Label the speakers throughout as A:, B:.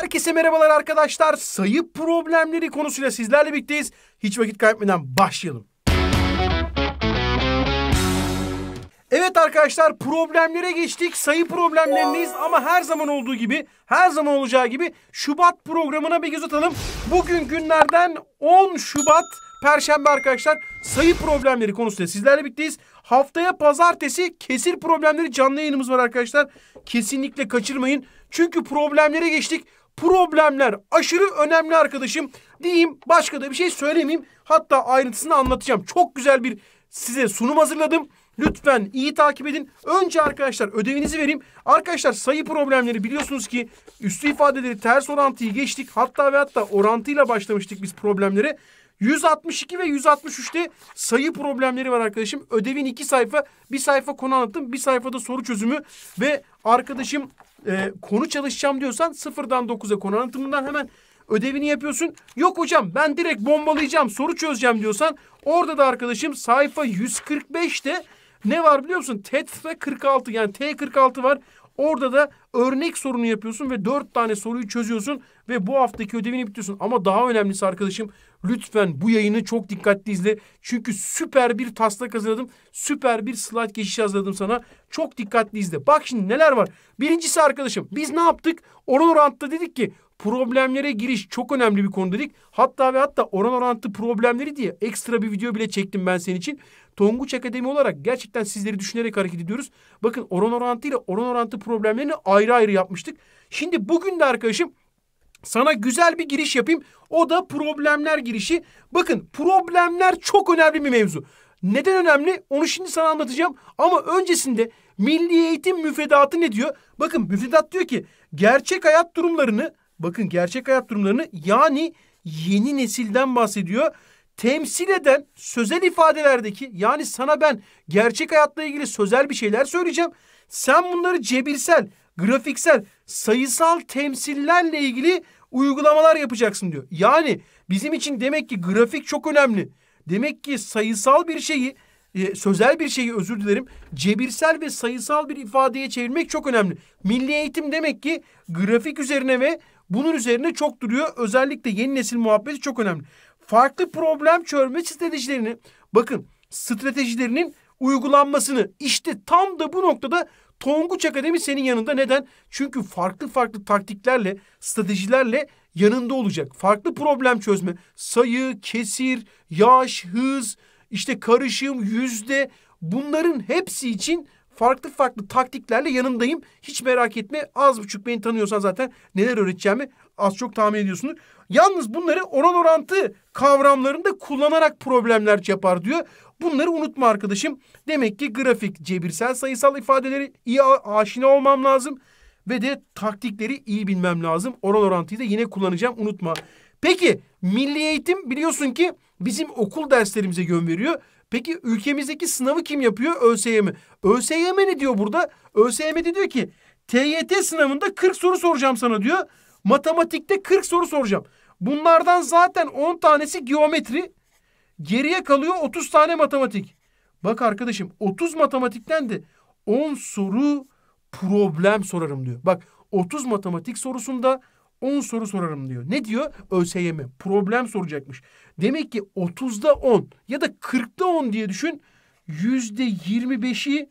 A: Herkese merhabalar arkadaşlar. Sayı problemleri konusuyla sizlerle birlikteyiz. Hiç vakit kaybetmeden başlayalım. Evet arkadaşlar problemlere geçtik. Sayı problemlerindeyiz ama her zaman olduğu gibi, her zaman olacağı gibi Şubat programına bir göz atalım. Bugün günlerden 10 Şubat Perşembe arkadaşlar sayı problemleri konusunda sizlerle birlikteyiz. Haftaya pazartesi kesir problemleri canlı yayınımız var arkadaşlar. Kesinlikle kaçırmayın. Çünkü problemlere geçtik problemler aşırı önemli arkadaşım. Diyeyim başka da bir şey söylemeyeyim. Hatta ayrıntısını anlatacağım. Çok güzel bir size sunum hazırladım. Lütfen iyi takip edin. Önce arkadaşlar ödevinizi vereyim. Arkadaşlar sayı problemleri biliyorsunuz ki üstü ifadeleri ters orantıyı geçtik. Hatta ve hatta orantıyla başlamıştık biz problemleri 162 ve 163'te sayı problemleri var arkadaşım. Ödevin iki sayfa. Bir sayfa konu anlatım, bir sayfada soru çözümü ve arkadaşım e, konu çalışacağım diyorsan sıfırdan dokuza konu anlatımından hemen ödevini yapıyorsun. Yok hocam ben direkt bombalayacağım soru çözeceğim diyorsan orada da arkadaşım sayfa 145'te ne var biliyor musun? TET 46 yani T46 var. Orada da örnek sorunu yapıyorsun ve dört tane soruyu çözüyorsun ve bu haftaki ödevini bitiyorsun. Ama daha önemlisi arkadaşım lütfen bu yayını çok dikkatli izle. Çünkü süper bir taslak hazırladım. Süper bir slide geçiş hazırladım sana. Çok dikkatli izle. Bak şimdi neler var. Birincisi arkadaşım biz ne yaptık? Oral orantıda dedik ki problemlere giriş çok önemli bir konu dedik. Hatta ve hatta oran orantı problemleri diye ekstra bir video bile çektim ben senin için. Tonguç Akademi olarak gerçekten sizleri düşünerek hareket ediyoruz. Bakın oran orantı ile oran orantı problemlerini ayrı ayrı yapmıştık. Şimdi bugün de arkadaşım sana güzel bir giriş yapayım. O da problemler girişi. Bakın problemler çok önemli bir mevzu. Neden önemli? Onu şimdi sana anlatacağım. Ama öncesinde milli eğitim müfredatı ne diyor? Bakın müfredat diyor ki gerçek hayat durumlarını bakın gerçek hayat durumlarını yani yeni nesilden bahsediyor temsil eden sözel ifadelerdeki yani sana ben gerçek hayatla ilgili sözel bir şeyler söyleyeceğim. Sen bunları cebirsel, grafiksel, sayısal temsillerle ilgili uygulamalar yapacaksın diyor. Yani bizim için demek ki grafik çok önemli. Demek ki sayısal bir şeyi e, sözel bir şeyi özür dilerim cebirsel ve sayısal bir ifadeye çevirmek çok önemli. Milli eğitim demek ki grafik üzerine ve bunun üzerine çok duruyor. Özellikle yeni nesil muhabbeti çok önemli farklı problem çözme stratejilerini bakın stratejilerinin uygulanmasını işte tam da bu noktada Tonguç Akademi senin yanında neden? Çünkü farklı farklı taktiklerle, stratejilerle yanında olacak. Farklı problem çözme, sayı, kesir, yaş, hız, işte karışım, yüzde bunların hepsi için farklı farklı taktiklerle yanındayım. Hiç merak etme az buçuk beni tanıyorsan zaten neler öğreteceğimi Az çok tahmin ediyorsunuz. Yalnız bunları oran orantı kavramlarında kullanarak problemler yapar diyor. Bunları unutma arkadaşım. Demek ki grafik, cebirsel sayısal ifadeleri iyi aşina olmam lazım. Ve de taktikleri iyi bilmem lazım. Oran orantıyı da yine kullanacağım unutma. Peki milli eğitim biliyorsun ki bizim okul derslerimize yön veriyor. Peki ülkemizdeki sınavı kim yapıyor? ÖSYM. ÖSYM ne diyor burada? ÖSYM de diyor ki TYT sınavında 40 soru soracağım sana diyor. Matematikte 40 soru soracağım. Bunlardan zaten 10 tanesi geometri. Geriye kalıyor 30 tane matematik. Bak arkadaşım 30 matematikten de 10 soru problem sorarım diyor. Bak 30 matematik sorusunda 10 soru sorarım diyor. Ne diyor? ÖSYM problem soracakmış. Demek ki 30'da 10 ya da 40'da 10 diye düşün. %25'i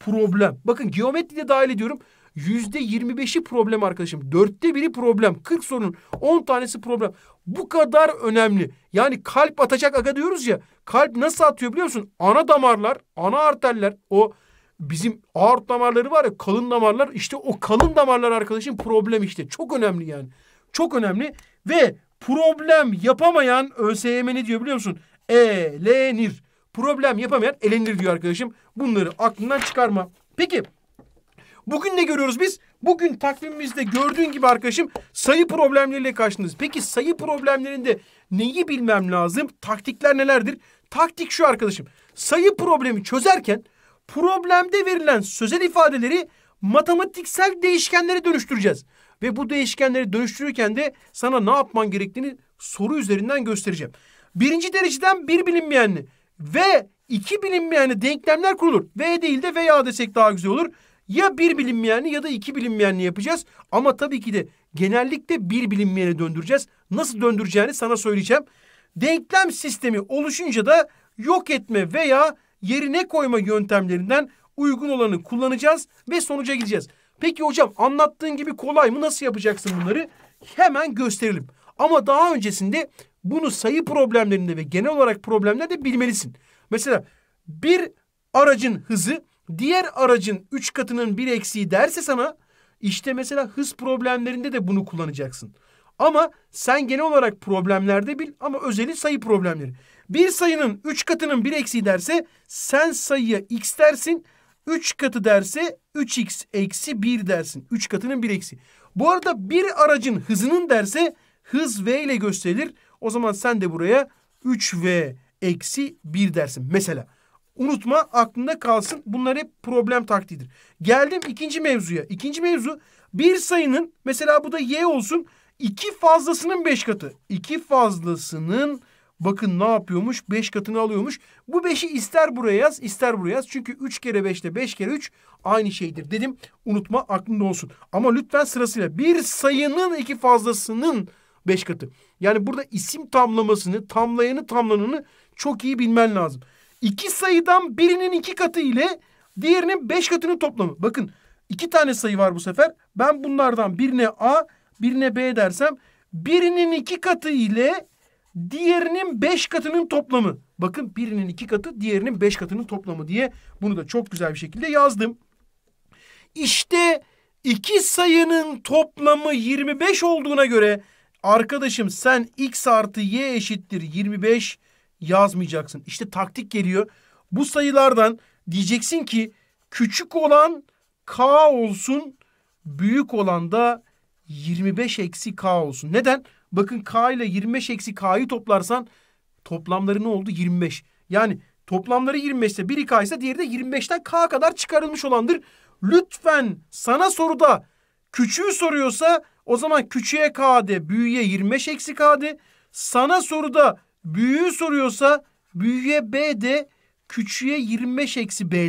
A: problem. Bakın geometri de dahil ediyorum yüzde yirmi beşi problem arkadaşım. Dörtte biri problem. Kırk sorunun on tanesi problem. Bu kadar önemli. Yani kalp atacak aga diyoruz ya. Kalp nasıl atıyor biliyor musun? Ana damarlar, ana arterler o bizim aort damarları var ya kalın damarlar. İşte o kalın damarlar arkadaşım problem işte. Çok önemli yani. Çok önemli ve problem yapamayan ÖSYM ne diyor biliyor musun? Elenir. Problem yapamayan elenir diyor arkadaşım. Bunları aklından çıkarma. Peki Bugün ne görüyoruz biz? Bugün takvimimizde gördüğün gibi arkadaşım sayı problemleriyle karşınız. Peki sayı problemlerinde neyi bilmem lazım? Taktikler nelerdir? Taktik şu arkadaşım. Sayı problemi çözerken problemde verilen sözel ifadeleri matematiksel değişkenlere dönüştüreceğiz. Ve bu değişkenleri dönüştürürken de sana ne yapman gerektiğini soru üzerinden göstereceğim. Birinci dereceden bir bilinmeyenli ve iki bilinmeyenli denklemler kurulur. V değil de veya desek daha güzel olur. Ya bir bilinmeyeni ya da iki bilinmeyeni yapacağız. Ama tabii ki de genellikle bir bilinmeyeni döndüreceğiz. Nasıl döndüreceğini sana söyleyeceğim. Denklem sistemi oluşunca da yok etme veya yerine koyma yöntemlerinden uygun olanı kullanacağız ve sonuca gideceğiz. Peki hocam anlattığın gibi kolay mı? Nasıl yapacaksın bunları? Hemen gösterelim. Ama daha öncesinde bunu sayı problemlerinde ve genel olarak problemlerde bilmelisin. Mesela bir aracın hızı diğer aracın 3 katının bir eksiği derse sana işte mesela hız problemlerinde de bunu kullanacaksın. Ama sen genel olarak problemlerde bil ama özeli sayı problemleri. Bir sayının 3 katının bir eksiği derse sen sayıya x dersin. 3 katı derse 3x eksi 1 dersin. 3 katının bir eksi. Bu arada bir aracın hızının derse hız v ile gösterilir. O zaman sen de buraya 3v eksi 1 dersin. Mesela Unutma aklında kalsın. Bunlar hep problem taktiğidir. Geldim ikinci mevzuya. İkinci mevzu bir sayının mesela bu da y olsun. iki fazlasının beş katı. İki fazlasının bakın ne yapıyormuş? Beş katını alıyormuş. Bu beşi ister buraya yaz ister buraya yaz. Çünkü üç kere beşte beş kere üç aynı şeydir dedim. Unutma aklında olsun. Ama lütfen sırasıyla bir sayının iki fazlasının beş katı. Yani burada isim tamlamasını, tamlayanı, tamlananı çok iyi bilmen lazım iki sayıdan birinin iki katı ile diğerinin beş katının toplamı. Bakın iki tane sayı var bu sefer. Ben bunlardan birine A, birine B dersem birinin iki katı ile diğerinin beş katının toplamı. Bakın birinin iki katı diğerinin beş katının toplamı diye bunu da çok güzel bir şekilde yazdım. İşte iki sayının toplamı 25 olduğuna göre arkadaşım sen x artı y eşittir 25 yazmayacaksın. İşte taktik geliyor. Bu sayılardan diyeceksin ki küçük olan k olsun, büyük olan da 25 eksi k olsun. Neden? Bakın k ile 25 eksi k'yı toplarsan toplamları ne oldu? 25. Yani toplamları 25 ise biri k ise diğeri de 25'ten k kadar çıkarılmış olandır. Lütfen sana soruda küçüğü soruyorsa o zaman küçüğe k de büyüğe 25 eksi k de. Sana soruda Büyüğü soruyorsa büyüğe B de küçüğe 25 eksi B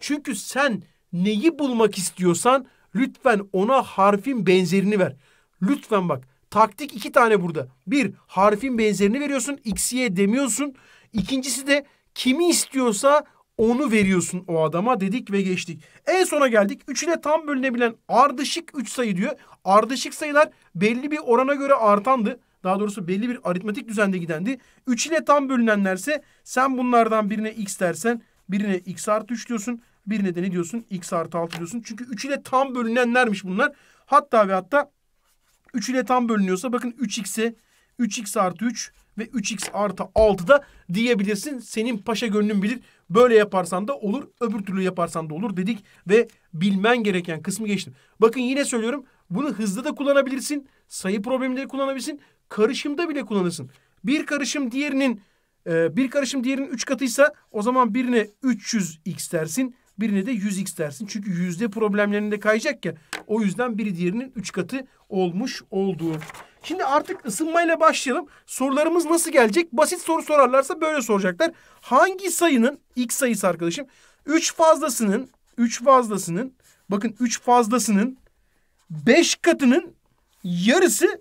A: Çünkü sen neyi bulmak istiyorsan lütfen ona harfin benzerini ver. Lütfen bak taktik iki tane burada. Bir harfin benzerini veriyorsun x y demiyorsun. İkincisi de kimi istiyorsa onu veriyorsun o adama dedik ve geçtik. En sona geldik. 3 ile tam bölünebilen ardışık 3 sayı diyor. Ardışık sayılar belli bir orana göre artandı daha doğrusu belli bir aritmetik düzende gidendi. 3 ile tam bölünenlerse sen bunlardan birine x dersen birine x artı 3 diyorsun. Birine de ne diyorsun? x artı 6 diyorsun. Çünkü 3 ile tam bölünenlermiş bunlar. Hatta ve hatta 3 ile tam bölünüyorsa bakın 3x'e 3x artı 3 ve 3x artı 6 da diyebilirsin. Senin paşa gönlün bilir. Böyle yaparsan da olur, öbür türlü yaparsan da olur dedik ve bilmen gereken kısmı geçtim. Bakın yine söylüyorum. Bunu hızlı da kullanabilirsin, sayı problemleri kullanabilirsin, karışımda bile kullanırsın. Bir karışım diğerinin e, bir karışım diğerinin üç katıysa o zaman birine 300x dersin. Birine de 100x dersin. Çünkü yüzde problemlerinde kayacak ya. O yüzden biri diğerinin üç katı olmuş olduğu. Şimdi artık ısınmayla başlayalım. Sorularımız nasıl gelecek? Basit soru sorarlarsa böyle soracaklar. Hangi sayının x sayısı arkadaşım? 3 fazlasının 3 fazlasının bakın 3 fazlasının 5 katının yarısı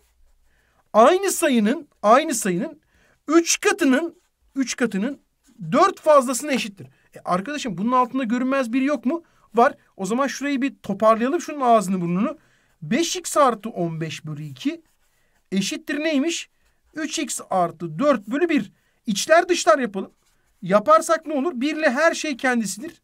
A: aynı sayının aynı sayının üç katının üç katının dört fazlasına eşittir. E arkadaşım bunun altında görünmez bir yok mu? Var. O zaman şurayı bir toparlayalım şunun ağzını burnunu. 5x artı 15 bölü 2 eşittir neymiş? 3x artı 4 bölü 1. İçler dışlar yapalım. Yaparsak ne olur? 1 ile her şey kendisidir.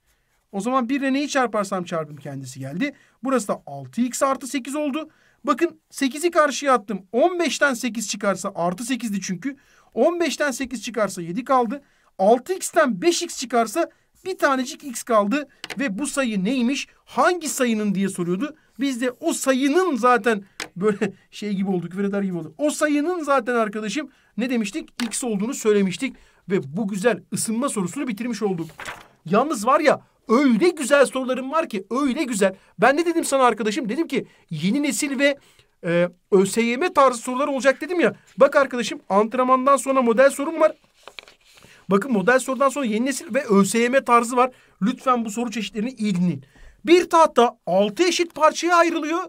A: O zaman 1 ile neyi çarparsam çarpım kendisi geldi. Burası da 6x artı 8 oldu. Bakın 8'i karşıya attım. 15'ten 8 çıkarsa artı 8'di çünkü. 15'ten 8 çıkarsa 7 kaldı. 6x'ten 5x çıkarsa bir tanecik x kaldı. Ve bu sayı neymiş? Hangi sayının diye soruyordu. Biz de o sayının zaten böyle şey gibi olduk. Küfür eder gibi olduk. O sayının zaten arkadaşım ne demiştik? X olduğunu söylemiştik. Ve bu güzel ısınma sorusunu bitirmiş olduk. Yalnız var ya Öyle güzel sorularım var ki öyle güzel. Ben ne dedim sana arkadaşım? Dedim ki yeni nesil ve e, ÖSYM tarzı sorular olacak dedim ya. Bak arkadaşım antrenmandan sonra model sorum var. Bakın model sorudan sonra yeni nesil ve ÖSYM tarzı var. Lütfen bu soru çeşitlerini iyi dinleyin. Bir tahta altı eşit parçaya ayrılıyor.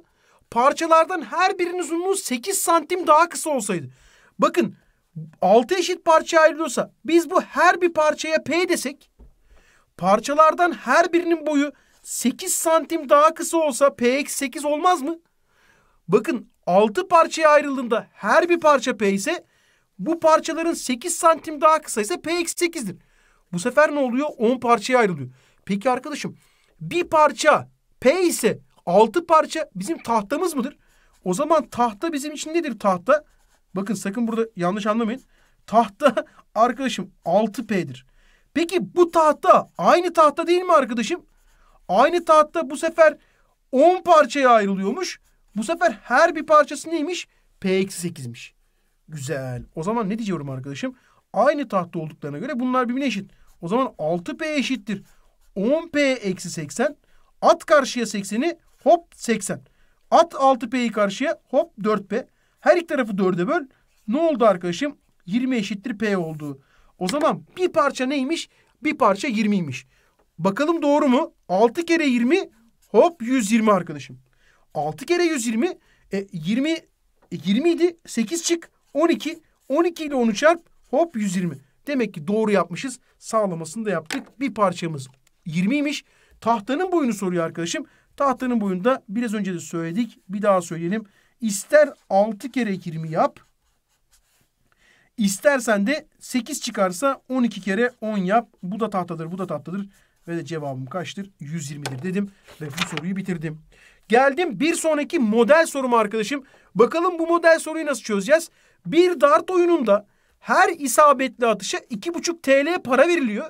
A: Parçalardan her birinin uzunluğu sekiz santim daha kısa olsaydı. Bakın altı eşit parçaya ayrılıyorsa biz bu her bir parçaya P desek Parçalardan her birinin boyu 8 santim daha kısa olsa px 8 olmaz mı? Bakın 6 parçaya ayrıldığında her bir parça P ise bu parçaların 8 santim daha kısa ise px 8dir Bu sefer ne oluyor? 10 parçaya ayrılıyor. Peki arkadaşım bir parça P ise 6 parça bizim tahtamız mıdır? O zaman tahta bizim için nedir tahta? Bakın sakın burada yanlış anlamayın. Tahta arkadaşım 6P'dir. Peki bu tahta aynı tahta değil mi arkadaşım? Aynı tahta bu sefer 10 parçaya ayrılıyormuş. Bu sefer her bir parçası neymiş? P-8'miş. eksi Güzel. O zaman ne diyeceğim arkadaşım? Aynı tahta olduklarına göre bunlar birbirine eşit. O zaman 6P eşittir. 10P eksi 80. At karşıya 80'i hop 80. At 6P'yi karşıya hop 4P. Her iki tarafı 4'e böl. Ne oldu arkadaşım? 20 eşittir P olduğu o zaman bir parça neymiş? Bir parça 20'ymiş. Bakalım doğru mu? 6 kere 20 hop 120 arkadaşım. 6 kere 120 e, 20 e, 20 idi. 8 çık 12. 12 ile 10'u çarp hop 120. Demek ki doğru yapmışız. Sağlamasını da yaptık. Bir parçamız 20'ymiş. Tahtanın boyunu soruyor arkadaşım. Tahtanın boyunda biraz önce de söyledik. Bir daha söyleyelim. İster 6 kere 20 yap. İstersen de 8 çıkarsa 12 kere 10 yap. Bu da tahtadır, bu da tahtadır. Ve de cevabım kaçtır? 120'dir dedim ve bu soruyu bitirdim. Geldim bir sonraki model sorumu arkadaşım. Bakalım bu model soruyu nasıl çözeceğiz? Bir dart oyununda her isabetli atışa 2,5 TL para veriliyor.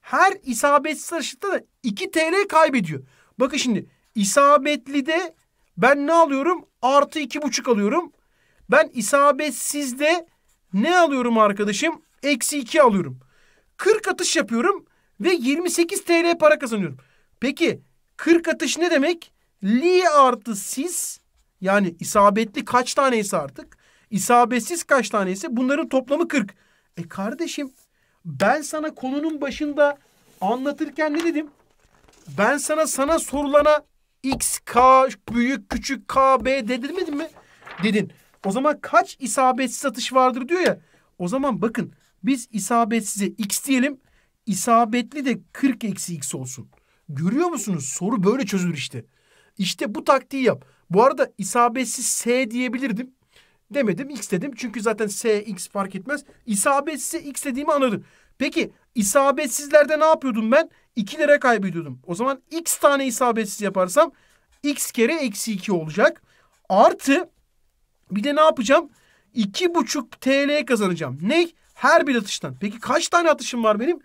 A: Her isabetsiz atışta da 2 TL kaybediyor. Bakın şimdi isabetli de ben ne alıyorum? Artı 2,5 alıyorum. Ben isabetsiz de ne alıyorum arkadaşım? Eksi 2 alıyorum. 40 atış yapıyorum ve 28 TL para kazanıyorum. Peki 40 atış ne demek? Li artı sis yani isabetli kaç tane ise artık isabetsiz kaç tane ise bunların toplamı 40. E kardeşim ben sana konunun başında anlatırken ne dedim? Ben sana sana sorulana x, k, büyük, küçük, k, b dedirmedim mi? Dedin. O zaman kaç isabetsiz atış vardır diyor ya. O zaman bakın biz isabetsize x diyelim. İsabetli de 40 eksi x olsun. Görüyor musunuz? Soru böyle çözülür işte. İşte bu taktiği yap. Bu arada isabetsiz S diyebilirdim. Demedim X dedim. Çünkü zaten S, X fark etmez. İsabetsizse X dediğimi anladın. Peki isabetsizlerde ne yapıyordum ben? 2 lira kaybediyordum. O zaman X tane isabetsiz yaparsam X kere eksi 2 olacak. Artı bir de ne yapacağım? 2,5 TL kazanacağım. Ne? Her bir atıştan. Peki kaç tane atışım var benim?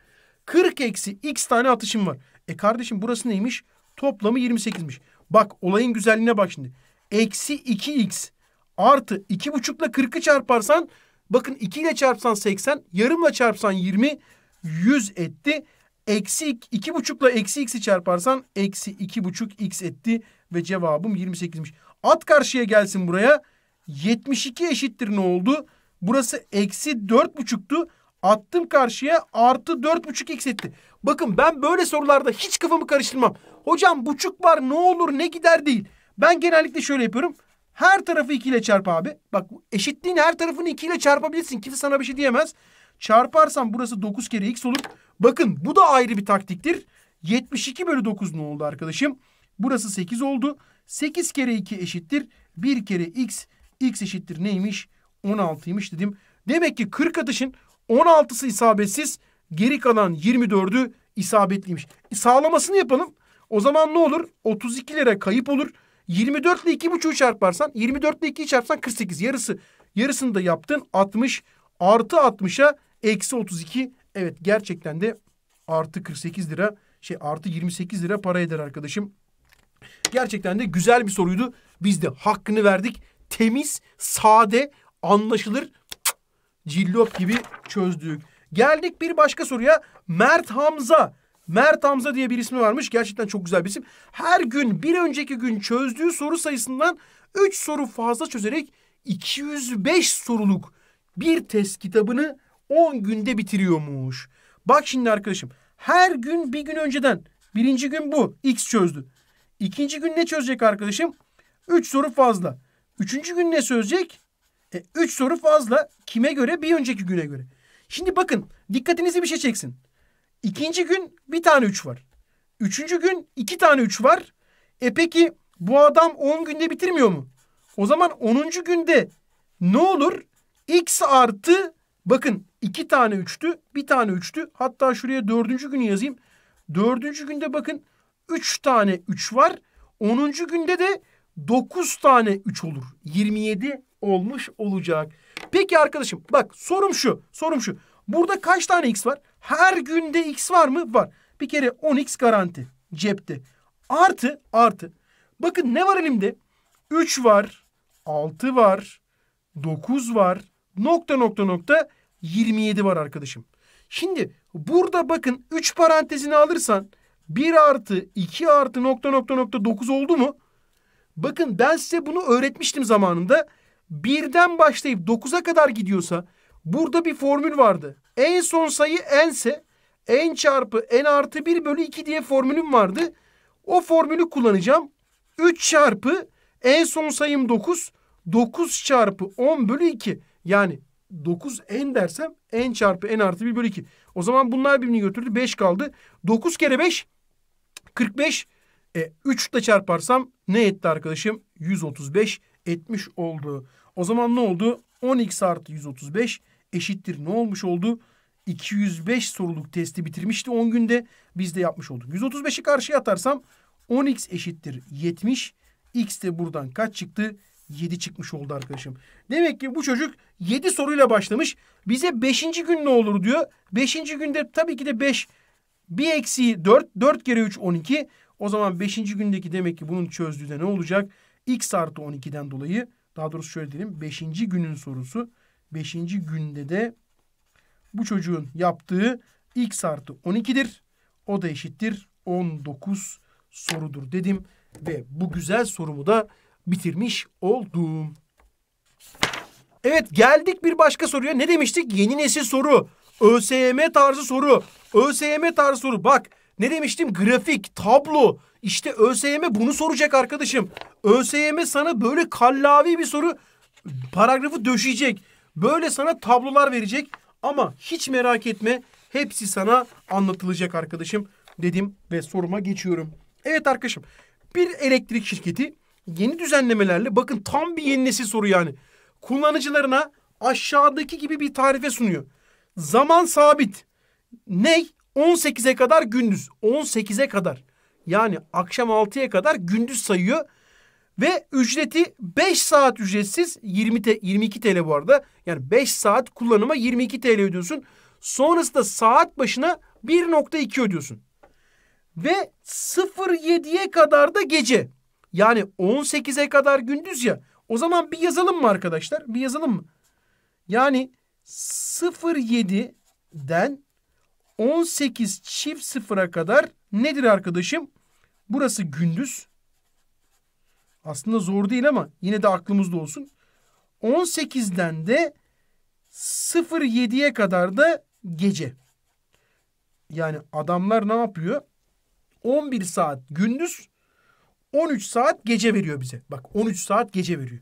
A: 40 eksi x tane atışım var. E kardeşim burası neymiş? Toplamı 28'miş. Bak olayın güzelliğine bak şimdi. Eksi 2x artı 2,5 ile 40'ı çarparsan bakın 2 ile çarpsan 80 yarımla çarpsan 20 100 etti. Eksi 2,5 ile eksi x'i çarparsan eksi 2,5 x etti ve cevabım 28'miş. At karşıya gelsin buraya. 72 eşittir ne oldu? Burası eksi 4,5'tu. Attım karşıya artı 4,5 x etti. Bakın ben böyle sorularda hiç kafamı karıştırmam. Hocam buçuk var ne olur ne gider değil. Ben genellikle şöyle yapıyorum. Her tarafı 2 ile çarp abi. Bak eşitliğin her tarafını 2 ile çarpabilirsin. Kimse sana bir şey diyemez. Çarparsam burası 9 kere x olur. Bakın bu da ayrı bir taktiktir. 72 bölü 9 ne oldu arkadaşım? Burası 8 oldu. 8 kere 2 eşittir. 1 kere x X eşittir neymiş? 16'ymış dedim. Demek ki 40 atışın 16'sı isabetsiz. Geri kalan 24'ü isabetliymiş. E, sağlamasını yapalım. O zaman ne olur? 32 lira kayıp olur. 24 ile 2,5'u çarparsan 24 ile 2'yi çarpsan 48 yarısı. Yarısını da yaptın 60 artı 60'a eksi 32. Evet gerçekten de artı 48 lira şey artı 28 lira para eder arkadaşım. Gerçekten de güzel bir soruydu. Biz de hakkını verdik temiz, sade, anlaşılır cillop gibi çözdük. Geldik bir başka soruya. Mert Hamza. Mert Hamza diye bir ismi varmış. Gerçekten çok güzel bir isim. Her gün bir önceki gün çözdüğü soru sayısından 3 soru fazla çözerek 205 soruluk bir test kitabını 10 günde bitiriyormuş. Bak şimdi arkadaşım. Her gün bir gün önceden. Birinci gün bu. X çözdü. İkinci gün ne çözecek arkadaşım? 3 soru fazla. Üçüncü gün ne söyleyecek? E, üç soru fazla. Kime göre? Bir önceki güne göre. Şimdi bakın dikkatinizi bir şey çeksin. İkinci gün bir tane üç var. Üçüncü gün iki tane üç var. E peki bu adam on günde bitirmiyor mu? O zaman onuncu günde ne olur? X artı bakın iki tane üçtü bir tane üçtü. Hatta şuraya dördüncü günü yazayım. Dördüncü günde bakın üç tane üç var. Onuncu günde de 9 tane 3 olur. 27 olmuş olacak. Peki arkadaşım bak sorum şu. Sorum şu. Burada kaç tane x var? Her günde x var mı? Var. Bir kere 10x garanti cepte. Artı artı. Bakın ne var elimde? 3 var. 6 var. 9 var. Nokta nokta nokta 27 var arkadaşım. Şimdi burada bakın 3 parantezini alırsan 1 artı 2 artı nokta nokta nokta 9 oldu mu? Bakın ben size bunu öğretmiştim zamanında. Birden başlayıp dokuza kadar gidiyorsa burada bir formül vardı. En son sayı n'se n çarpı n artı 1 bölü 2 diye formülüm vardı. O formülü kullanacağım. 3 çarpı en son sayım 9. 9 çarpı 10 bölü 2. Yani 9 n dersem n çarpı n artı 1 bölü 2. O zaman bunlar birbirini götürdü. 5 kaldı. 9 kere 5 45. E, 3 ile çarparsam ne etti arkadaşım? 135 etmiş oldu. O zaman ne oldu? 10x artı 135 eşittir ne olmuş oldu? 205 soruluk testi bitirmişti 10 günde. Biz de yapmış olduk. 135'i karşıya atarsam 10x eşittir 70. X de buradan kaç çıktı? 7 çıkmış oldu arkadaşım. Demek ki bu çocuk 7 soruyla başlamış. Bize 5. gün ne olur diyor. 5. günde tabii ki de 5 1 eksi 4. 4 kere 3 12. O zaman beşinci gündeki demek ki bunun çözdüğü de ne olacak? X artı 12'den dolayı daha doğrusu şöyle diyelim. Beşinci günün sorusu. Beşinci günde de bu çocuğun yaptığı X artı 12'dir. O da eşittir 19 sorudur dedim. Ve bu güzel sorumu da bitirmiş oldum. Evet geldik bir başka soruya. Ne demiştik? Yeni nesil soru. ÖSYM tarzı soru. ÖSYM tarzı soru. Bak ne demiştim? Grafik, tablo. İşte ÖSYM bunu soracak arkadaşım. ÖSYM sana böyle kallavi bir soru paragrafı döşeyecek. Böyle sana tablolar verecek ama hiç merak etme hepsi sana anlatılacak arkadaşım dedim ve soruma geçiyorum. Evet arkadaşım bir elektrik şirketi yeni düzenlemelerle bakın tam bir yeni nesil soru yani. Kullanıcılarına aşağıdaki gibi bir tarife sunuyor. Zaman sabit. Ney? 18'e kadar gündüz. 18'e kadar. Yani akşam 6'ya kadar gündüz sayıyor. Ve ücreti 5 saat ücretsiz 20 te, 22 TL bu arada. Yani 5 saat kullanıma 22 TL ödüyorsun. Sonrasında saat başına 1.2 ödüyorsun. Ve 07'ye kadar da gece. Yani 18'e kadar gündüz ya. O zaman bir yazalım mı arkadaşlar? Bir yazalım mı? Yani 07'den 18 çift sıfıra kadar nedir arkadaşım? Burası gündüz. Aslında zor değil ama yine de aklımızda olsun. 18'den de 07'ye kadar da gece. Yani adamlar ne yapıyor? 11 saat gündüz, 13 saat gece veriyor bize. Bak 13 saat gece veriyor.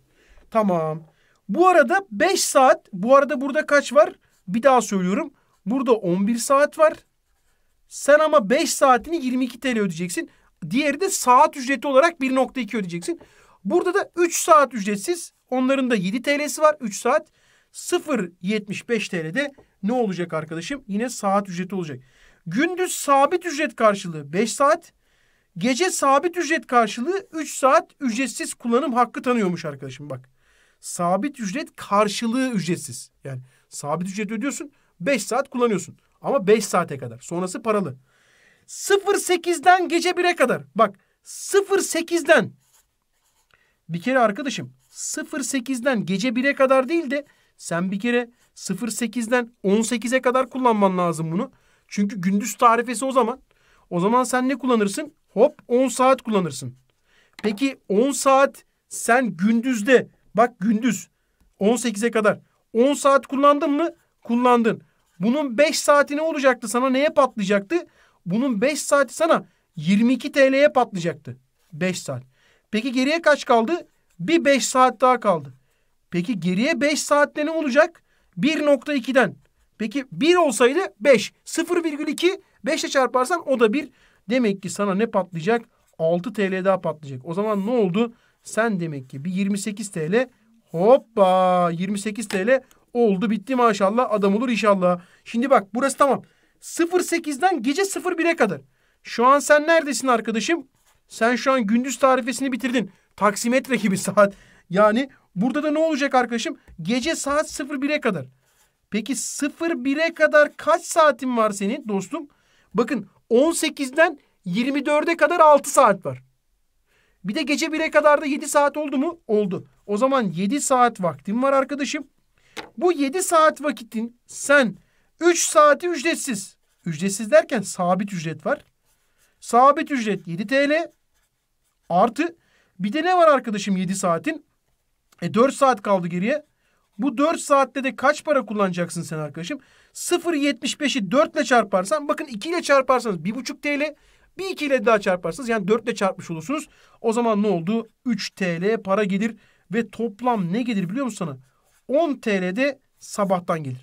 A: Tamam. Bu arada 5 saat, bu arada burada kaç var? Bir daha söylüyorum. Burada 11 saat var. Sen ama 5 saatini 22 TL ödeyeceksin. Diğeri de saat ücreti olarak 1.2 ödeyeceksin. Burada da 3 saat ücretsiz. Onların da 7 TL'si var 3 saat. 0.75 TL'de ne olacak arkadaşım? Yine saat ücreti olacak. Gündüz sabit ücret karşılığı 5 saat. Gece sabit ücret karşılığı 3 saat ücretsiz kullanım hakkı tanıyormuş arkadaşım bak. Sabit ücret karşılığı ücretsiz. Yani sabit ücret ödüyorsun. 5 saat kullanıyorsun. Ama 5 saate kadar. Sonrası paralı. 08'den gece 1'e kadar. Bak 08'den bir kere arkadaşım 08'den gece 1'e kadar değil de sen bir kere 08'den 18'e kadar kullanman lazım bunu. Çünkü gündüz tarifesi o zaman. O zaman sen ne kullanırsın? Hop 10 saat kullanırsın. Peki 10 saat sen gündüzde bak gündüz 18'e kadar 10 saat kullandın mı? Kullandın. Bunun 5 saati ne olacaktı sana neye patlayacaktı? Bunun 5 saati sana 22 TL'ye patlayacaktı. 5 saat. Peki geriye kaç kaldı? Bir 5 saat daha kaldı. Peki geriye 5 saatte ne olacak? 1.2'den. Peki 1 olsaydı 5. 0,2 5 ile çarparsan o da 1. Demek ki sana ne patlayacak? 6 TL daha patlayacak. O zaman ne oldu? Sen demek ki bir 28 TL hoppa 28 TL Oldu bitti maşallah adam olur inşallah. Şimdi bak burası tamam. 08'den gece 01'e kadar. Şu an sen neredesin arkadaşım? Sen şu an gündüz tarifesini bitirdin. Taksimetre gibi saat. Yani burada da ne olacak arkadaşım? Gece saat 01'e kadar. Peki 01'e kadar kaç saatin var senin dostum? Bakın 18'den 24'e kadar 6 saat var. Bir de gece 1'e kadar da 7 saat oldu mu? Oldu. O zaman 7 saat vaktim var arkadaşım. Bu 7 saat vakitin sen 3 saati ücretsiz. Ücretsiz derken sabit ücret var. Sabit ücret 7 TL artı bir de ne var arkadaşım 7 saatin? E 4 saat kaldı geriye. Bu 4 saatte de kaç para kullanacaksın sen arkadaşım? 0.75'i 4 ile çarparsan bakın 2 ile çarparsanız 1.5 TL bir 2 ile daha çarparsanız yani 4 ile çarpmış olursunuz. O zaman ne oldu? 3 TL para gelir ve toplam ne gelir biliyor musun sana? 10 TL'de sabahtan gelir.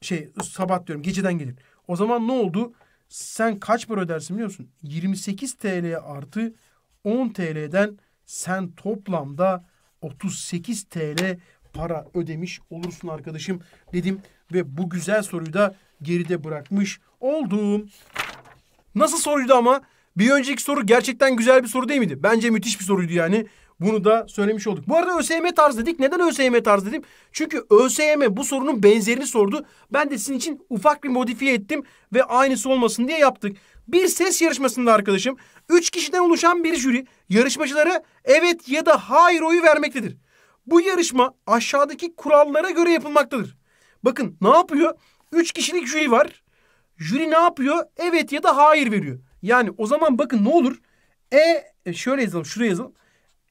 A: Şey sabah diyorum geceden gelir. O zaman ne oldu? Sen kaç para ödersin biliyorsun? 28 TL artı 10 TL'den sen toplamda 38 TL para ödemiş olursun arkadaşım dedim ve bu güzel soruyu da geride bırakmış oldum. Nasıl soruydu ama? Bir önceki soru gerçekten güzel bir soru değil miydi? Bence müthiş bir soruydu yani. Bunu da söylemiş olduk. Bu arada ÖSYM tarzı dedik. Neden ÖSYM tarzı dedim? Çünkü ÖSYM bu sorunun benzerini sordu. Ben de sizin için ufak bir modifiye ettim ve aynısı olmasın diye yaptık. Bir ses yarışmasında arkadaşım üç kişiden oluşan bir jüri yarışmacılara evet ya da hayır oyu vermektedir. Bu yarışma aşağıdaki kurallara göre yapılmaktadır. Bakın ne yapıyor? Üç kişilik jüri var. Jüri ne yapıyor? Evet ya da hayır veriyor. Yani o zaman bakın ne olur? E, e şöyle yazalım, şuraya yazalım.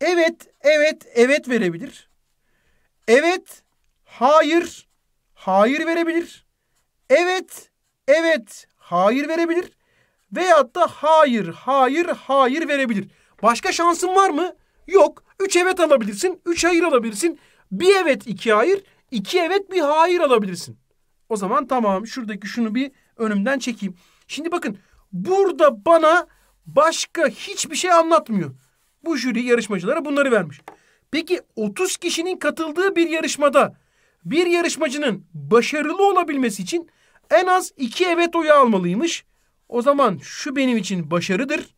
A: Evet, evet, evet verebilir. Evet, hayır, hayır verebilir. Evet, evet, hayır verebilir. Veyahut da hayır, hayır, hayır verebilir. Başka şansın var mı? Yok. Üç evet alabilirsin, üç hayır alabilirsin. Bir evet, iki hayır, iki evet, bir hayır alabilirsin. O zaman tamam şuradaki şunu bir önümden çekeyim. Şimdi bakın burada bana başka hiçbir şey anlatmıyor. Bu jüri yarışmacılara bunları vermiş. Peki 30 kişinin katıldığı bir yarışmada bir yarışmacının başarılı olabilmesi için en az iki evet oyu almalıymış. O zaman şu benim için başarıdır.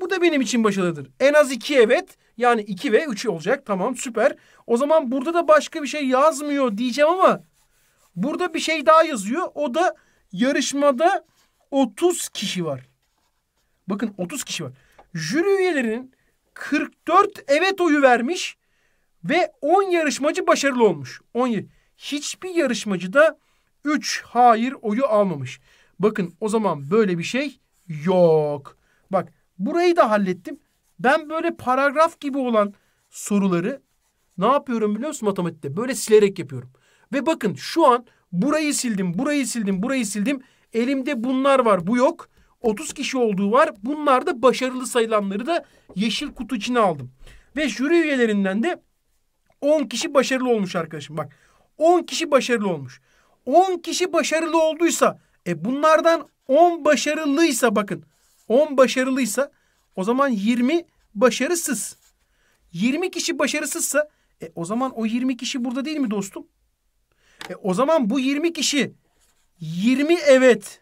A: Bu da benim için başarıdır. En az iki evet yani iki ve üç olacak. Tamam süper. O zaman burada da başka bir şey yazmıyor diyeceğim ama burada bir şey daha yazıyor. O da yarışmada 30 kişi var. Bakın 30 kişi var. Jüri üyelerinin 44 evet oyu vermiş ve 10 yarışmacı başarılı olmuş. 10 hiçbir yarışmacı da 3 hayır oyu almamış. Bakın o zaman böyle bir şey yok. Bak burayı da hallettim. Ben böyle paragraf gibi olan soruları ne yapıyorum biliyor musun matematikte? Böyle silerek yapıyorum. Ve bakın şu an burayı sildim, burayı sildim, burayı sildim. Elimde bunlar var, bu yok. 30 kişi olduğu var. Bunlar da başarılı sayılanları da yeşil kutu içine aldım. Ve jüri üyelerinden de 10 kişi başarılı olmuş arkadaşım bak. 10 kişi başarılı olmuş. 10 kişi başarılı olduysa e bunlardan 10 başarılıysa bakın 10 başarılıysa o zaman 20 başarısız. 20 kişi başarısızsa e o zaman o 20 kişi burada değil mi dostum? E o zaman bu 20 kişi 20 evet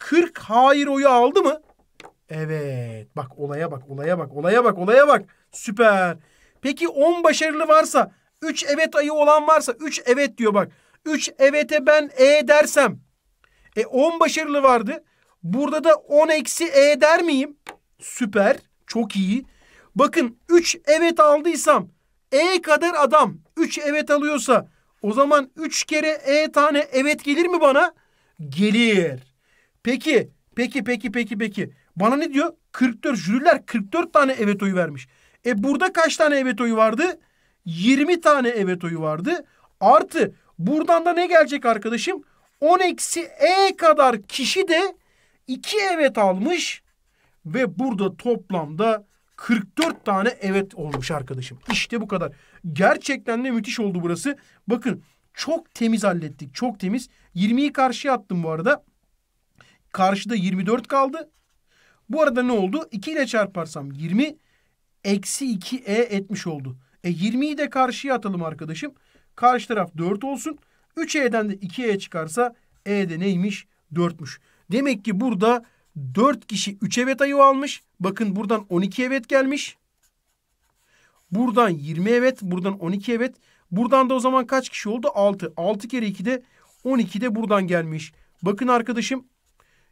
A: 40 hayır oyu aldı mı? Evet. Bak olaya bak, olaya bak, olaya bak, olaya bak. Süper. Peki 10 başarılı varsa, 3 evet ayı olan varsa 3 evet diyor bak. 3 evete ben e dersem. E 10 başarılı vardı. Burada da 10 eksi e der miyim? Süper. Çok iyi. Bakın 3 evet aldıysam e kadar adam 3 evet alıyorsa o zaman 3 kere e tane evet gelir mi bana? Gelir. Peki, peki, peki, peki, peki. Bana ne diyor? 44 jüriler 44 tane evet oyu vermiş. E burada kaç tane evet oyu vardı? 20 tane evet oyu vardı. Artı buradan da ne gelecek arkadaşım? 10 eksi e kadar kişi de 2 evet almış ve burada toplamda 44 tane evet olmuş arkadaşım. İşte bu kadar. Gerçekten de müthiş oldu burası. Bakın çok temiz hallettik. Çok temiz. 20'yi karşıya attım bu arada. Karşıda 24 kaldı. Bu arada ne oldu? 2 ile çarparsam 20 eksi 2 e etmiş oldu. E 20'yi de karşıya atalım arkadaşım. Karşı taraf 4 olsun. 3e'den de 2e çıkarsa e de neymiş? 4'müş. Demek ki burada 4 kişi 3 evet ayı almış. Bakın buradan 12 evet gelmiş. Buradan 20 evet, buradan 12 evet. Buradan da o zaman kaç kişi oldu? 6. 6 kere 2 de 12 de buradan gelmiş. Bakın arkadaşım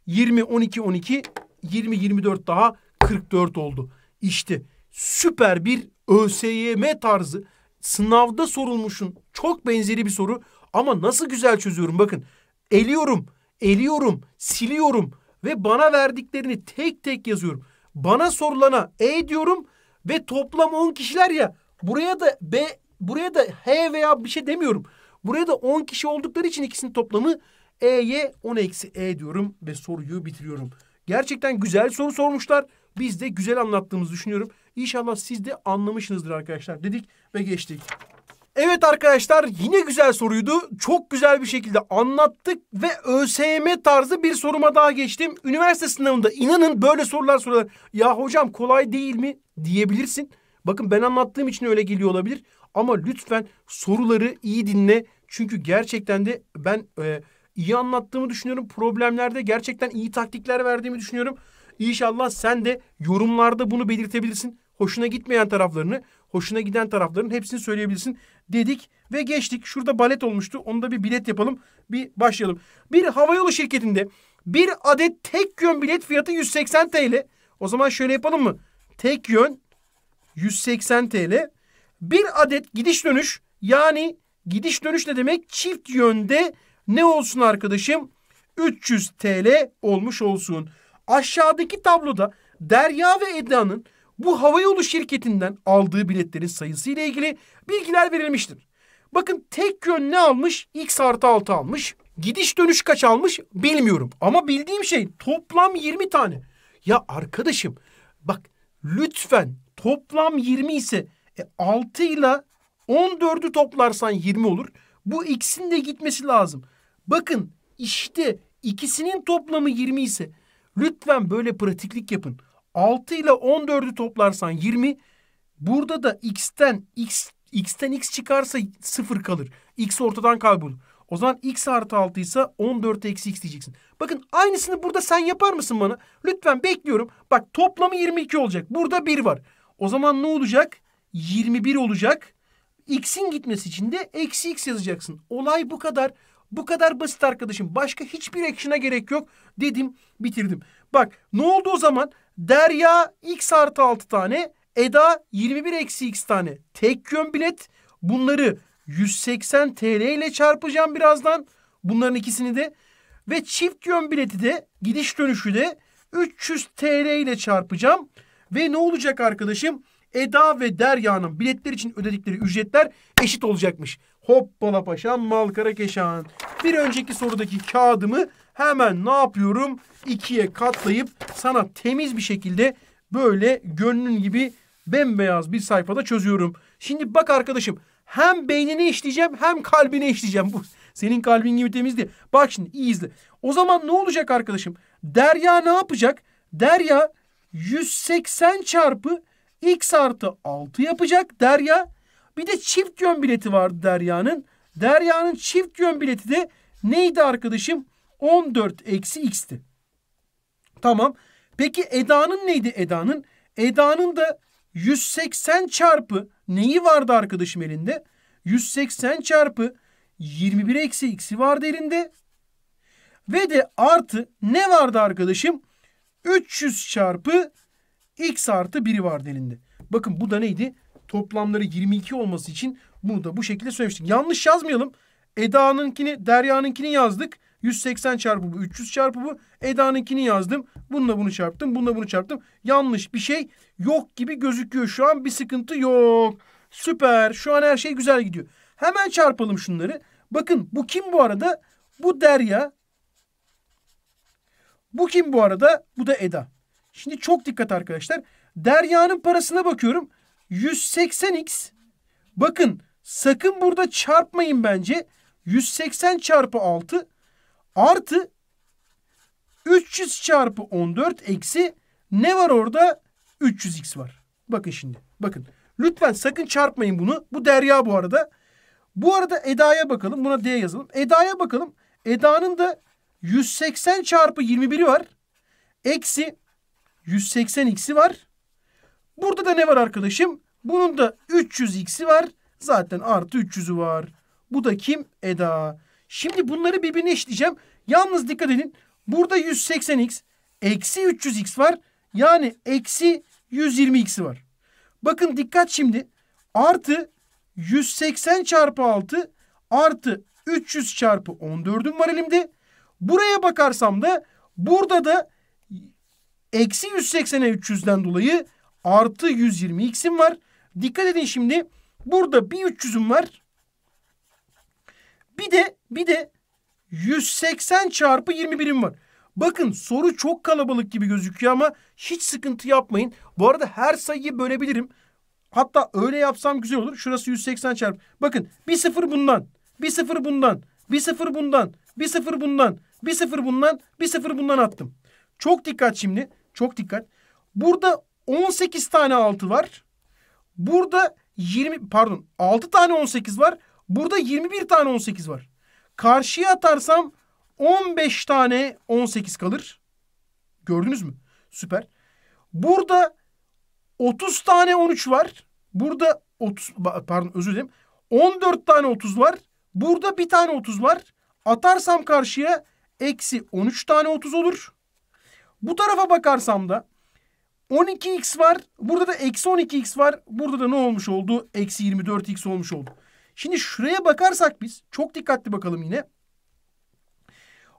A: 20, 12, 12, 20, 24 daha 44 oldu. İşte süper bir ÖSYM tarzı sınavda sorulmuşun çok benzeri bir soru ama nasıl güzel çözüyorum bakın. Eliyorum, eliyorum, siliyorum ve bana verdiklerini tek tek yazıyorum. Bana sorulana E diyorum ve toplam 10 kişiler ya buraya da B buraya da H veya bir şey demiyorum. Buraya da 10 kişi oldukları için ikisinin toplamı E'ye 10 eksi E diyorum ve soruyu bitiriyorum. Gerçekten güzel soru sormuşlar. Biz de güzel anlattığımızı düşünüyorum. İnşallah siz de anlamışsınızdır arkadaşlar dedik ve geçtik. Evet arkadaşlar yine güzel soruydu. Çok güzel bir şekilde anlattık ve ÖSYM tarzı bir soruma daha geçtim. Üniversite sınavında inanın böyle sorular sorular. Ya hocam kolay değil mi diyebilirsin. Bakın ben anlattığım için öyle geliyor olabilir. Ama lütfen soruları iyi dinle. Çünkü gerçekten de ben e, iyi anlattığımı düşünüyorum. Problemlerde gerçekten iyi taktikler verdiğimi düşünüyorum. İnşallah sen de yorumlarda bunu belirtebilirsin. Hoşuna gitmeyen taraflarını, hoşuna giden tarafların hepsini söyleyebilirsin dedik ve geçtik. Şurada balet olmuştu. Onu da bir bilet yapalım. Bir başlayalım. Bir havayolu şirketinde bir adet tek yön bilet fiyatı 180 TL. O zaman şöyle yapalım mı? Tek yön 180 TL. Bir adet gidiş dönüş yani gidiş dönüş ne demek? Çift yönde ne olsun arkadaşım? 300 TL olmuş olsun. Aşağıdaki tabloda Derya ve Eda'nın bu havayolu şirketinden aldığı biletlerin sayısı ile ilgili bilgiler verilmiştir. Bakın tek yön ne almış? X artı 6 almış. Gidiş dönüş kaç almış bilmiyorum. Ama bildiğim şey toplam 20 tane. Ya arkadaşım bak lütfen toplam 20 ise e, 6 ile 14'ü toplarsan 20 olur. Bu x'in de gitmesi lazım. Bakın işte ikisinin toplamı 20 ise lütfen böyle pratiklik yapın. 6 ile 14'ü toplarsan 20. Burada da x'ten x x'ten x çıkarsa 0 kalır. x ortadan kaybolur. O zaman x artı 6 ise 14 eksi x diyeceksin. Bakın aynısını burada sen yapar mısın bana? Lütfen bekliyorum. Bak toplamı 22 olacak. Burada 1 var. O zaman ne olacak? 21 olacak. X'in gitmesi için de eksi x yazacaksın. Olay bu kadar. Bu kadar basit arkadaşım. Başka hiçbir action'a gerek yok dedim bitirdim. Bak ne oldu o zaman? Derya x artı 6 tane. Eda 21 eksi x tane. Tek yön bilet. Bunları 180 TL ile çarpacağım birazdan. Bunların ikisini de. Ve çift yön bileti de gidiş dönüşü de 300 TL ile çarpacağım. Ve ne olacak arkadaşım? Eda ve Derya'nın biletler için ödedikleri ücretler eşit olacakmış. Hoppala paşam malkara keşan. Bir önceki sorudaki kağıdımı hemen ne yapıyorum? İkiye katlayıp sana temiz bir şekilde böyle gönlün gibi bembeyaz bir sayfada çözüyorum. Şimdi bak arkadaşım hem beynini işleyeceğim hem kalbini işleyeceğim. Bu senin kalbin gibi temizdi. Bak şimdi iyi izle. O zaman ne olacak arkadaşım? Derya ne yapacak? Derya 180 çarpı x artı 6 yapacak. Derya bir de çift yön bileti vardı Derya'nın. Derya'nın çift yön bileti de neydi arkadaşım? 14 eksi x'ti. Tamam. Peki Eda'nın neydi Eda'nın? Eda'nın da 180 çarpı neyi vardı arkadaşım elinde? 180 çarpı 21 eksi x'i vardı elinde. Ve de artı ne vardı arkadaşım? 300 çarpı x artı 1'i vardı elinde. Bakın bu da neydi? toplamları 22 olması için bunu da bu şekilde söylemiştik. Yanlış yazmayalım. Eda'nınkini, Derya'nınkini yazdık. 180 çarpı bu, 300 çarpı bu. Eda'nınkini yazdım. Bununla bunu çarptım, bununla bunu çarptım. Yanlış bir şey yok gibi gözüküyor şu an. Bir sıkıntı yok. Süper. Şu an her şey güzel gidiyor. Hemen çarpalım şunları. Bakın bu kim bu arada? Bu Derya. Bu kim bu arada? Bu da Eda. Şimdi çok dikkat arkadaşlar. Derya'nın parasına bakıyorum. 180x bakın sakın burada çarpmayın bence. 180 çarpı 6 artı 300 çarpı 14 eksi ne var orada? 300x var. Bakın şimdi. Bakın. Lütfen sakın çarpmayın bunu. Bu Derya bu arada. Bu arada Eda'ya bakalım. Buna D yazalım. Eda'ya bakalım. Eda'nın da 180 çarpı 21'i var. Eksi 180x'i var. Burada da ne var arkadaşım? Bunun da 300x'i var. Zaten artı 300'ü var. Bu da kim? Eda. Şimdi bunları birbirine eşleyeceğim. Yalnız dikkat edin. Burada 180x, eksi 300x var. Yani eksi 120x'i var. Bakın dikkat şimdi. Artı 180 çarpı 6 artı 300 çarpı 14'üm var elimde. Buraya bakarsam da burada da eksi 180'e 300'den dolayı Artı 120 x'im var. Dikkat edin şimdi. Burada bir 300'üm var. Bir de bir de 180 çarpı 21'im var. Bakın soru çok kalabalık gibi gözüküyor ama hiç sıkıntı yapmayın. Bu arada her sayıyı bölebilirim. Hatta öyle yapsam güzel olur. Şurası 180 çarpı. Bakın bir sıfır bundan, bir sıfır bundan, bir sıfır bundan, bir sıfır bundan, bir sıfır bundan, bir sıfır bundan attım. Çok dikkat şimdi. Çok dikkat. Burada 18 tane 6 var. Burada 20 pardon 6 tane 18 var. Burada 21 tane 18 var. Karşıya atarsam 15 tane 18 kalır. Gördünüz mü? Süper. Burada 30 tane 13 var. Burada 30 pardon özür dilerim. 14 tane 30 var. Burada bir tane 30 var. Atarsam karşıya eksi 13 tane 30 olur. Bu tarafa bakarsam da 12x var. Burada da eksi 12x var. Burada da ne olmuş oldu? Eksi 24x olmuş oldu. Şimdi şuraya bakarsak biz çok dikkatli bakalım yine.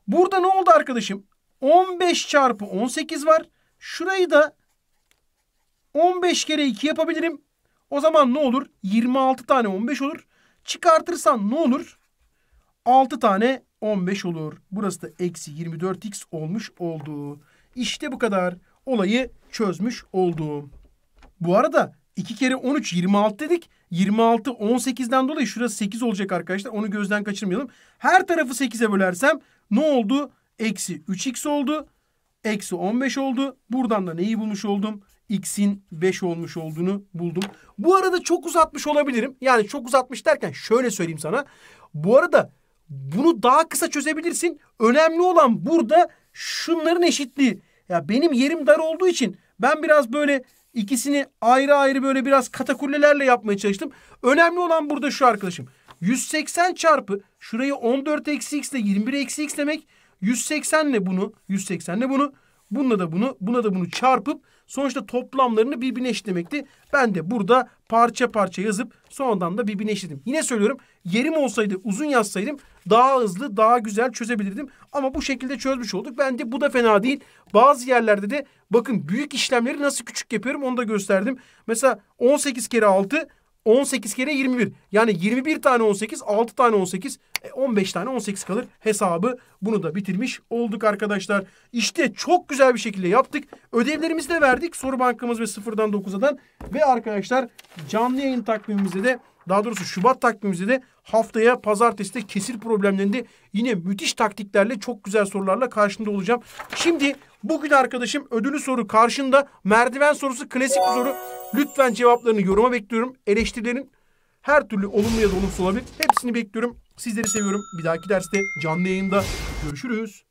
A: Burada ne oldu arkadaşım? 15 çarpı 18 var. Şurayı da 15 kere 2 yapabilirim. O zaman ne olur? 26 tane 15 olur. Çıkartırsan ne olur? 6 tane 15 olur. Burası da eksi 24x olmuş oldu. İşte bu kadar olayı çözmüş oldum. Bu arada 2 kere 13 26 dedik. 26 18'den dolayı şurası 8 olacak arkadaşlar. Onu gözden kaçırmayalım. Her tarafı 8'e bölersem ne oldu? Eksi 3x oldu. Eksi 15 oldu. Buradan da neyi bulmuş oldum? x'in 5 olmuş olduğunu buldum. Bu arada çok uzatmış olabilirim. Yani çok uzatmış derken şöyle söyleyeyim sana. Bu arada bunu daha kısa çözebilirsin. Önemli olan burada şunların eşitliği. Ya benim yerim dar olduğu için ben biraz böyle ikisini ayrı ayrı böyle biraz katakullelerle yapmaya çalıştım. Önemli olan burada şu arkadaşım. 180 çarpı şurayı 14 eksi x ile 21 eksi x demek. 180 ile bunu 180 ile bunu bununla da bunu buna da bunu çarpıp Sonuçta toplamlarını birbirine eşitlemekti. Ben de burada parça parça yazıp sonradan da birbirine eşitledim. Yine söylüyorum yerim olsaydı uzun yazsaydım daha hızlı daha güzel çözebilirdim. Ama bu şekilde çözmüş olduk. Ben de bu da fena değil. Bazı yerlerde de bakın büyük işlemleri nasıl küçük yapıyorum onu da gösterdim. Mesela 18 kere 6 18 kere 21. Yani 21 tane 18, 6 tane 18, 15 e, tane 18 kalır hesabı. Bunu da bitirmiş olduk arkadaşlar. İşte çok güzel bir şekilde yaptık. Ödevlerimizi de verdik. Soru bankamız ve sıfırdan 9'dan ve arkadaşlar canlı yayın takvimimizde de daha doğrusu Şubat takvimimizde de haftaya pazartesi de kesir problemlerinde yine müthiş taktiklerle çok güzel sorularla karşında olacağım. Şimdi bugün arkadaşım ödülü soru karşında merdiven sorusu klasik bir soru. Lütfen cevaplarını yoruma bekliyorum. Eleştirilerin her türlü olumlu ya da olumsuz olabilir. Hepsini bekliyorum. Sizleri seviyorum. Bir dahaki derste canlı yayında görüşürüz.